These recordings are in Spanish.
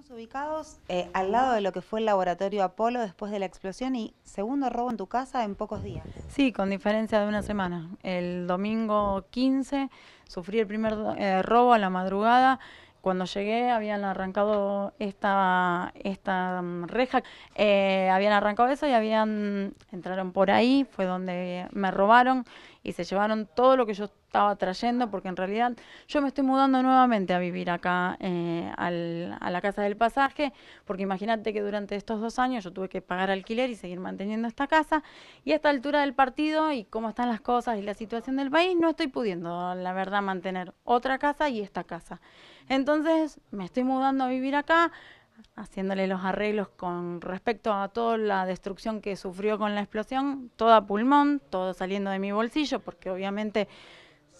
Estamos ubicados eh, al lado de lo que fue el laboratorio Apolo después de la explosión y segundo robo en tu casa en pocos días. Sí, con diferencia de una semana. El domingo 15 sufrí el primer eh, robo a la madrugada. Cuando llegué habían arrancado esta, esta mm, reja, eh, habían arrancado eso y habían entraron por ahí, fue donde me robaron y se llevaron todo lo que yo estaba trayendo, porque en realidad yo me estoy mudando nuevamente a vivir acá eh, a la casa del pasaje, porque imagínate que durante estos dos años yo tuve que pagar alquiler y seguir manteniendo esta casa, y a esta altura del partido y cómo están las cosas y la situación del país, no estoy pudiendo, la verdad, mantener otra casa y esta casa. Entonces me estoy mudando a vivir acá, haciéndole los arreglos con respecto a toda la destrucción que sufrió con la explosión, toda pulmón, todo saliendo de mi bolsillo, porque obviamente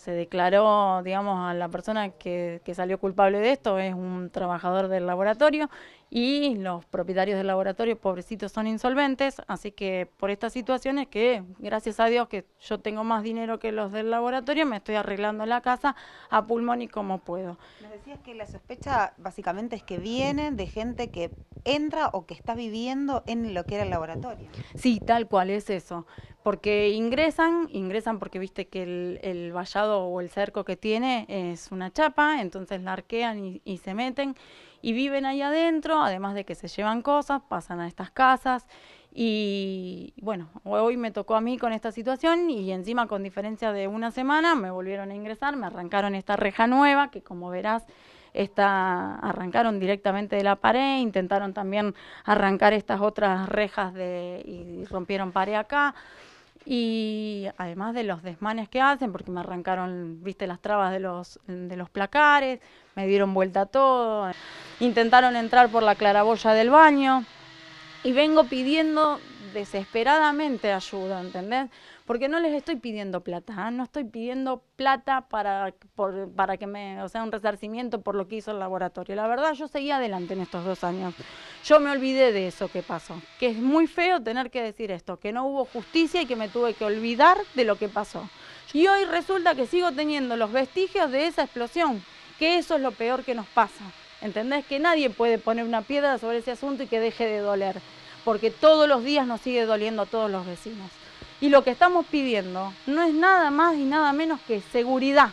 se declaró, digamos, a la persona que, salió culpable de esto, es un trabajador del laboratorio y los propietarios del laboratorio, pobrecitos, son insolventes, así que por estas situaciones que, gracias a Dios que yo tengo más dinero que los del laboratorio, me estoy arreglando la casa a pulmón y como puedo. Nos decías que la sospecha básicamente es que viene de gente que entra o que está viviendo en lo que era el laboratorio. Sí, tal cual es eso. Porque ingresan, ingresan porque viste que el, el vallado o el cerco que tiene es una chapa, entonces la arquean y, y se meten y viven ahí adentro, además de que se llevan cosas, pasan a estas casas. Y bueno, hoy me tocó a mí con esta situación y encima con diferencia de una semana me volvieron a ingresar, me arrancaron esta reja nueva que como verás está arrancaron directamente de la pared, intentaron también arrancar estas otras rejas de, y rompieron pared acá. Y además de los desmanes que hacen, porque me arrancaron, viste, las trabas de los, de los placares, me dieron vuelta todo, intentaron entrar por la claraboya del baño. Y vengo pidiendo desesperadamente ayuda, ¿entendés? Porque no les estoy pidiendo plata, ¿ah? no estoy pidiendo plata para, para que me, o sea, un resarcimiento por lo que hizo el laboratorio. La verdad, yo seguí adelante en estos dos años. Yo me olvidé de eso que pasó, que es muy feo tener que decir esto, que no hubo justicia y que me tuve que olvidar de lo que pasó. Y hoy resulta que sigo teniendo los vestigios de esa explosión, que eso es lo peor que nos pasa. ¿Entendés? Que nadie puede poner una piedra sobre ese asunto y que deje de doler porque todos los días nos sigue doliendo a todos los vecinos. Y lo que estamos pidiendo no es nada más y nada menos que seguridad